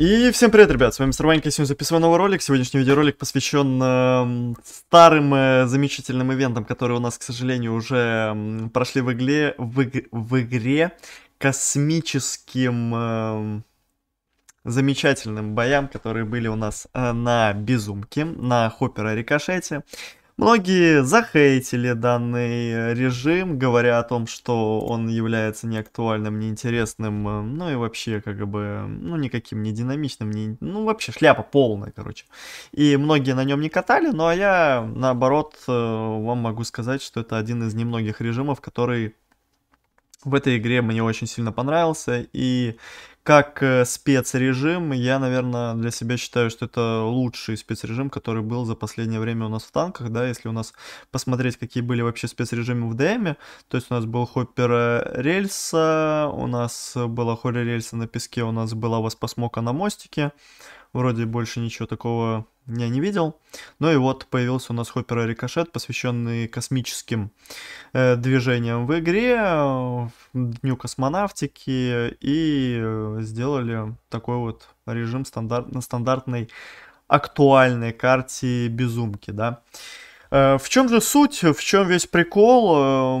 И всем привет, ребят, с вами Мистер Ванька, сегодня записываю новый ролик. Сегодняшний видеоролик посвящен э, старым э, замечательным ивентам, которые у нас, к сожалению, уже э, прошли в игре, в, в игре космическим э, замечательным боям, которые были у нас э, на Безумке, на Хоппера Рикошете. Многие захейтили данный режим, говоря о том, что он является неактуальным, неинтересным, э, ну и вообще как бы, ну никаким, не динамичным, не, ну вообще шляпа полная, короче. И многие на нем не катали, ну а я наоборот э, вам могу сказать, что это один из немногих режимов, который в этой игре мне очень сильно понравился, и как э, спецрежим, я, наверное, для себя считаю, что это лучший спецрежим, который был за последнее время у нас в танках, да, если у нас посмотреть, какие были вообще спецрежимы в ДМе, то есть у нас был хоппер э, рельса, у нас была хоря рельса на песке, у нас была воспосмока на мостике, Вроде больше ничего такого я не видел. Ну и вот появился у нас Хоппера Рикошет, посвященный космическим э, движениям в игре, э, Дню космонавтики, и э, сделали такой вот режим стандарт, на стандартной актуальной карте Безумки, да. Э, Э, в чем же суть, в чем весь прикол? Э,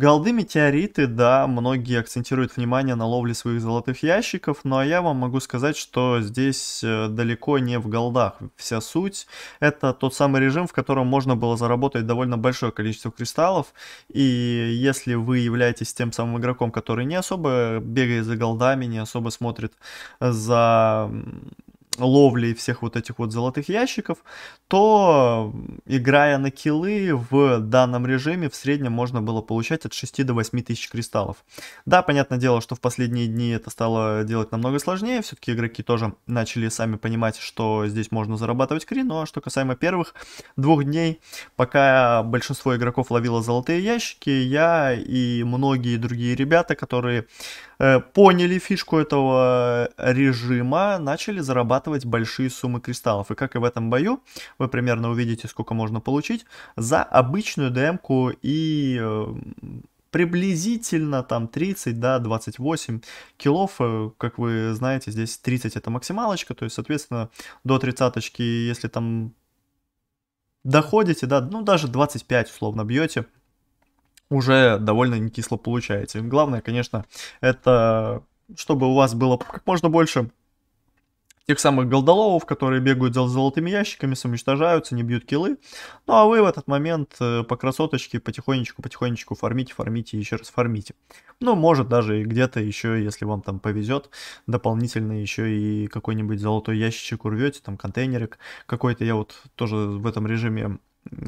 голды метеориты, да, многие акцентируют внимание на ловле своих золотых ящиков, но я вам могу сказать, что здесь э, далеко не в голдах. Вся суть — это тот самый режим, в котором можно было заработать довольно большое количество кристаллов, и если вы являетесь тем самым игроком, который не особо бегает за голдами, не особо смотрит за ловлей всех вот этих вот золотых ящиков, то играя на килы в данном режиме в среднем можно было получать от 6 до 8 тысяч кристаллов. Да, понятное дело, что в последние дни это стало делать намного сложнее, все-таки игроки тоже начали сами понимать, что здесь можно зарабатывать кри, но что касаемо первых двух дней, пока большинство игроков ловило золотые ящики, я и многие другие ребята, которые э, поняли фишку этого режима, начали зарабатывать зарабатывать большие суммы кристаллов. И как и в этом бою, вы примерно увидите, сколько можно получить за обычную ДМ-ку и э, приблизительно там 30, да, 28 килов, э, как вы знаете, здесь 30 это максималочка, то есть, соответственно, до 30 если там доходите, да, ну даже 25 условно бьете, уже довольно не кисло получаете. Главное, конечно, это чтобы у вас было как можно больше тех самых голдоловов, которые бегают за золотыми ящиками, самоуничтожаются, не бьют килы. Ну а вы в этот момент э, по красоточке потихонечку-потихонечку фармите, фармите, и еще раз фармите. Ну, может даже где-то еще, если вам там повезет, дополнительно еще и какой-нибудь золотой ящичек урвете, там контейнерик какой-то. Я вот тоже в этом режиме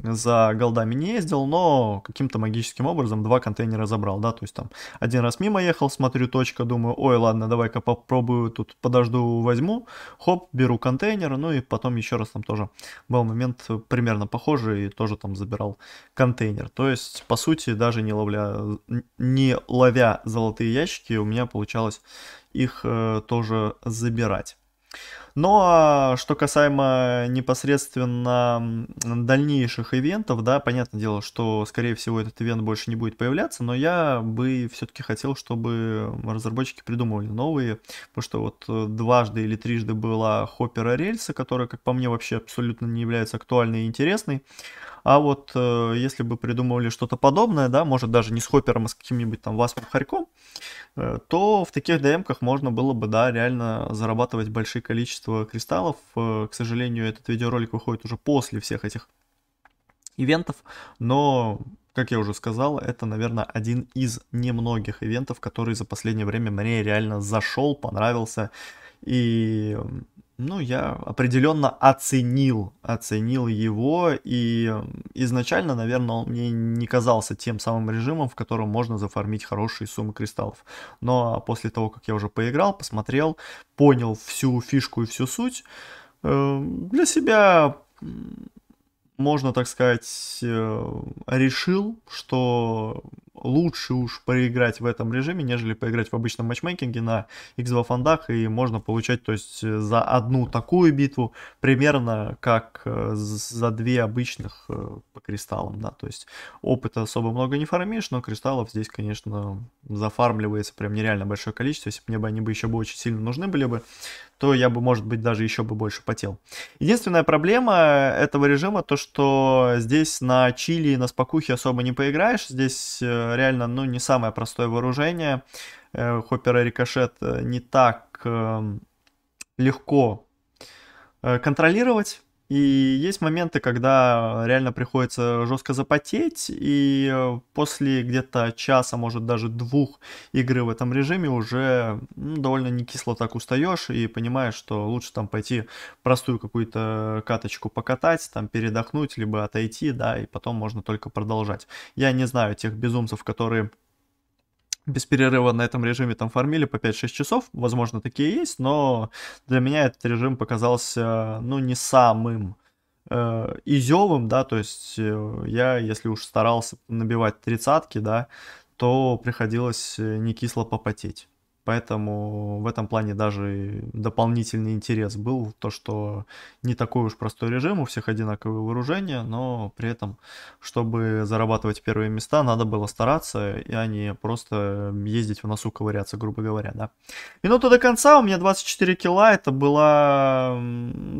за голдами не ездил, но каким-то магическим образом два контейнера забрал, да, то есть там один раз мимо ехал, смотрю точка, думаю, ой, ладно, давай-ка попробую, тут подожду, возьму, хоп, беру контейнер, ну и потом еще раз там тоже был момент примерно похожий, и тоже там забирал контейнер, то есть, по сути, даже не ловля, не ловя золотые ящики, у меня получалось их э, тоже забирать. Но ну, а что касаемо непосредственно дальнейших ивентов, да, понятное дело, что, скорее всего, этот ивент больше не будет появляться, но я бы все-таки хотел, чтобы разработчики придумывали новые, потому что вот э, дважды или трижды была Хоппера рельса, которая, как по мне, вообще абсолютно не является актуальной и интересной. А вот э, если бы придумывали что-то подобное, да, может даже не с Хоппером, а с каким-нибудь там Васпом Харьком, э, то в таких dm можно было бы, да, реально зарабатывать большие количество кристаллов. Э, к сожалению, этот видеоролик выходит уже после всех этих ивентов, но как я уже сказал, это, наверное, один из немногих ивентов, который за последнее время мне реально зашел, понравился. И ну, я определенно оценил, оценил его, и изначально, наверное, он мне не казался тем самым режимом, в котором можно зафармить хорошие суммы кристаллов. Но после того, как я уже поиграл, посмотрел, понял всю фишку и всю суть, э, для себя можно, так сказать, э, решил, что лучше уж проиграть в этом режиме, нежели поиграть в обычном матчмейкинге на X2 фондах, и можно получать, то есть, э, за одну такую битву примерно как э, за две обычных э, по кристаллам, да, то есть опыта особо много не фармишь, но кристаллов здесь, конечно, зафармливается прям нереально большое количество, если бы мне бы они бы еще бы очень сильно нужны были бы, то я бы, может быть, даже еще бы больше потел. Единственная проблема этого режима, то что здесь на чили и на спокухе особо не поиграешь, здесь реально, ну, не самое простое вооружение. Э, хоппер и рикошет э, не так эм, легко э, контролировать. И есть моменты, когда реально приходится жестко запотеть, и э, после где-то часа, может даже двух игры в этом режиме уже ну, довольно не кисло так устаешь и понимаешь, что лучше там пойти простую какую-то каточку покатать, там передохнуть, либо отойти, да, и потом можно только продолжать. Я не знаю тех безумцев, которые без перерыва на этом режиме там фармили по 5-6 часов, возможно, такие есть, но для меня этот режим показался, ну, не самым э, изевым, да, то есть э, я, если уж старался набивать тридцатки, да, то приходилось э, не кисло попотеть. Поэтому в этом плане даже дополнительный интерес был, то что не такой уж простой режим, у всех одинаковые вооружения но при этом, чтобы зарабатывать первые места, надо было стараться, а не просто ездить в носу ковыряться, грубо говоря, да. Минута до конца, у меня 24 килла, это была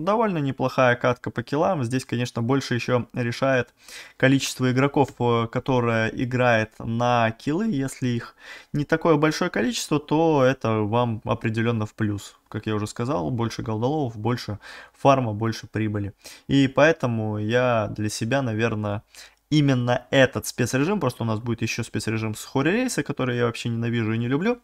довольно неплохая катка по киллам. Здесь, конечно, больше еще решает количество игроков, э, которое играет на киллы. Если их не такое большое количество, то это вам определенно в плюс. Как я уже сказал, больше голдоловов, больше фарма, больше прибыли. И поэтому я для себя, наверное, именно этот спецрежим, просто у нас будет еще спецрежим с хоррорейса, который я вообще ненавижу и не люблю,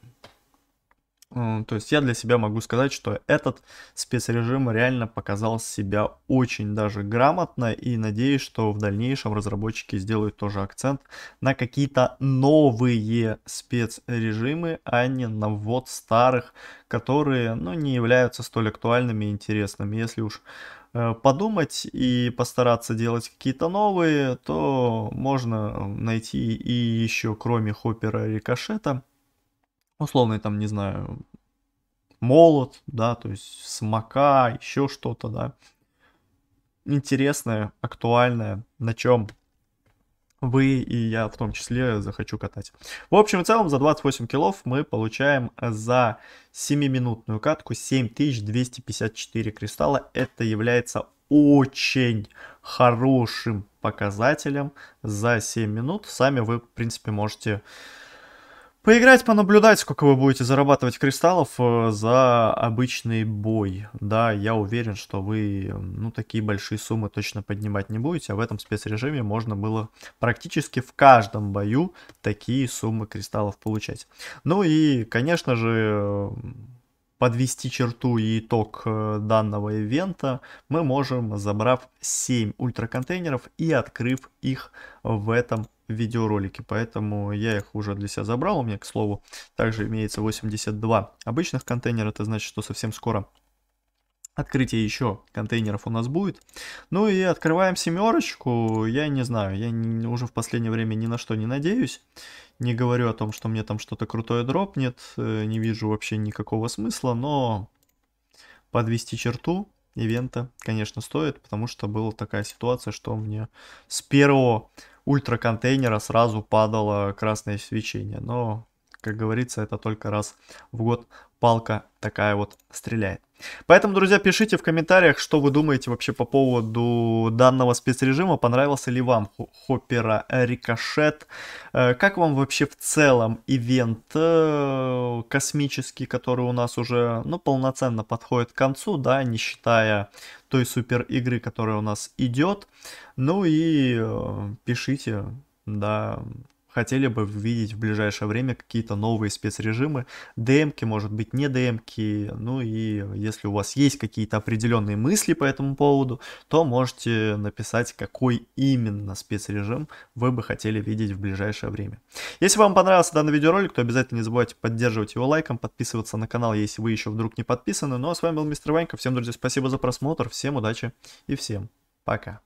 то есть я для себя могу сказать, что этот спецрежим реально показал себя очень даже грамотно и надеюсь, что в дальнейшем разработчики сделают тоже акцент на какие-то новые спецрежимы, а не на ввод старых, которые ну, не являются столь актуальными и интересными. Если уж э, подумать и постараться делать какие-то новые, то можно э, найти и еще кроме хоппера и рикошета условный там, не знаю, молот, да, то есть смока, еще что-то, да, интересное, актуальное, на чем вы и я в том числе захочу катать. В общем и целом за 28 килов мы получаем за 7-минутную катку 7254 кристалла. Это является очень хорошим показателем за 7 минут. Сами вы, в принципе, можете поиграть, понаблюдать, сколько вы будете зарабатывать кристаллов э, за обычный бой. Да, я уверен, что вы, ну, такие большие суммы точно поднимать не будете, а в этом спецрежиме можно было практически в каждом бою такие суммы кристаллов получать. Ну и, конечно же, подвести черту и итог э, данного ивента мы можем, забрав 7 ультраконтейнеров и открыв их в этом видеоролике, поэтому я их уже для себя забрал. У меня, к слову, также имеется 82 обычных контейнера, это значит, что совсем скоро Открытие еще контейнеров у нас будет. Ну и открываем семерочку. Я не знаю, я не, уже в последнее время ни на что не надеюсь. Не говорю о том, что мне там что-то крутое дропнет. Э, не вижу вообще никакого смысла, но подвести черту ивента, конечно, стоит, потому что была такая ситуация, что мне с первого ультра контейнера сразу падало красное свечение. Но как говорится, это только раз в год палка такая вот стреляет. Поэтому, друзья, пишите в комментариях, что вы думаете вообще по поводу данного спецрежима. Понравился ли вам Хоппера Рикошет? Э, как вам вообще в целом ивент э, космический, который у нас уже ну, полноценно подходит к концу, да, не считая той супер игры, которая у нас идет. Ну и э, пишите, да, хотели бы видеть в ближайшее время какие-то новые спецрежимы, демки, может быть, не демки, ну и если у вас есть какие-то определенные мысли по этому поводу, то можете написать, какой именно спецрежим вы бы хотели видеть в ближайшее время. Если вам понравился данный видеоролик, то обязательно не забывайте поддерживать его лайком, подписываться на канал, если вы еще вдруг не подписаны. Ну а с вами был Мистер Ванька, всем, друзья, спасибо за просмотр, всем удачи и всем пока.